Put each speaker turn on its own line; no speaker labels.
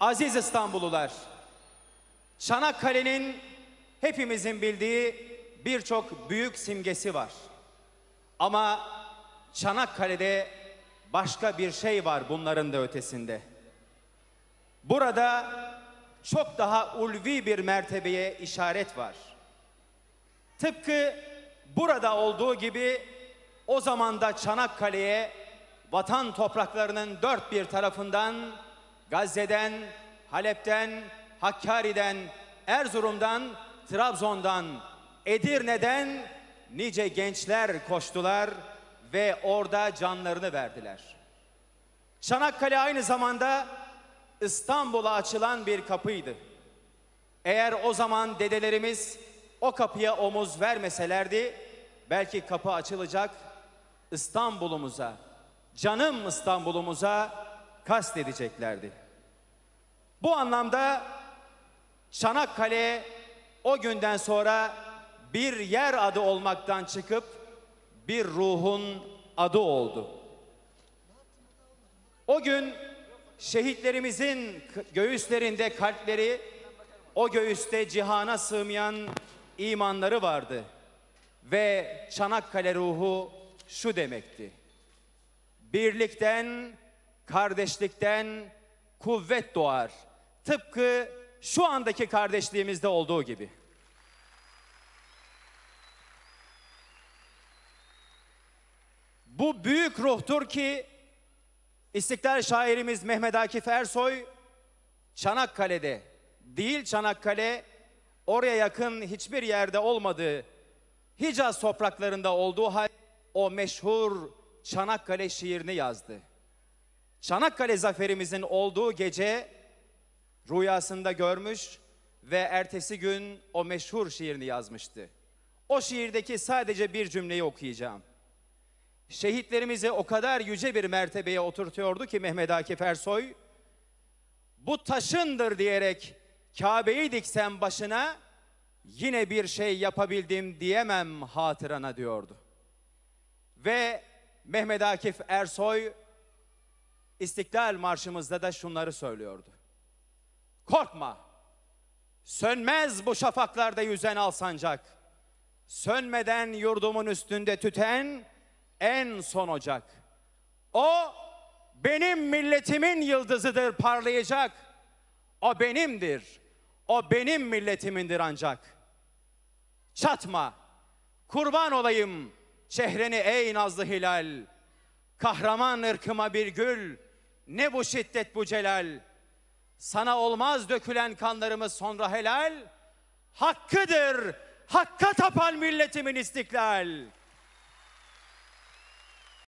Aziz İstanbullular, Çanakkale'nin hepimizin bildiği birçok büyük simgesi var. Ama Çanakkale'de başka bir şey var bunların da ötesinde. Burada çok daha ulvi bir mertebeye işaret var. Tıpkı burada olduğu gibi o zamanda Çanakkale'ye vatan topraklarının dört bir tarafından Gazze'den, Halep'ten, Hakkari'den, Erzurum'dan, Trabzon'dan, Edirne'den nice gençler koştular ve orada canlarını verdiler. Çanakkale aynı zamanda İstanbul'a açılan bir kapıydı. Eğer o zaman dedelerimiz o kapıya omuz vermeselerdi belki kapı açılacak İstanbul'umuza, canım İstanbul'umuza kast edeceklerdi. Bu anlamda Çanakkale o günden sonra bir yer adı olmaktan çıkıp bir ruhun adı oldu. O gün şehitlerimizin göğüslerinde kalpleri, o göğüste cihana sığmayan imanları vardı. Ve Çanakkale ruhu şu demekti. Birlikten kardeşlikten kuvvet doğar. Tıpkı şu andaki kardeşliğimizde olduğu gibi. Bu büyük ruhtur ki İstiklal şairimiz Mehmet Akif Ersoy Çanakkale'de değil Çanakkale oraya yakın hiçbir yerde olmadığı Hicaz topraklarında olduğu hal, o meşhur Çanakkale şiirini yazdı. Çanakkale zaferimizin olduğu gece rüyasında görmüş ve ertesi gün o meşhur şiirini yazmıştı. O şiirdeki sadece bir cümleyi okuyacağım. Şehitlerimizi o kadar yüce bir mertebeye oturtuyordu ki Mehmet Akif Ersoy, bu taşındır diyerek Kabe'yi diksem başına yine bir şey yapabildim diyemem hatırana diyordu. Ve Mehmet Akif Ersoy İstiklal Marşımızda da şunları söylüyordu. Korkma, sönmez bu şafaklarda yüzen alsancak. Sönmeden yurdumun üstünde tüten en son ocak. O benim milletimin yıldızıdır parlayacak. O benimdir, o benim milletimindir ancak. Çatma, kurban olayım çehreni ey nazlı hilal. Kahraman ırkıma bir gül, ne bu şiddet bu celal. Sana olmaz dökülen kanlarımız sonra helal. Hakkıdır. Hakka tapan milletimin istiklal.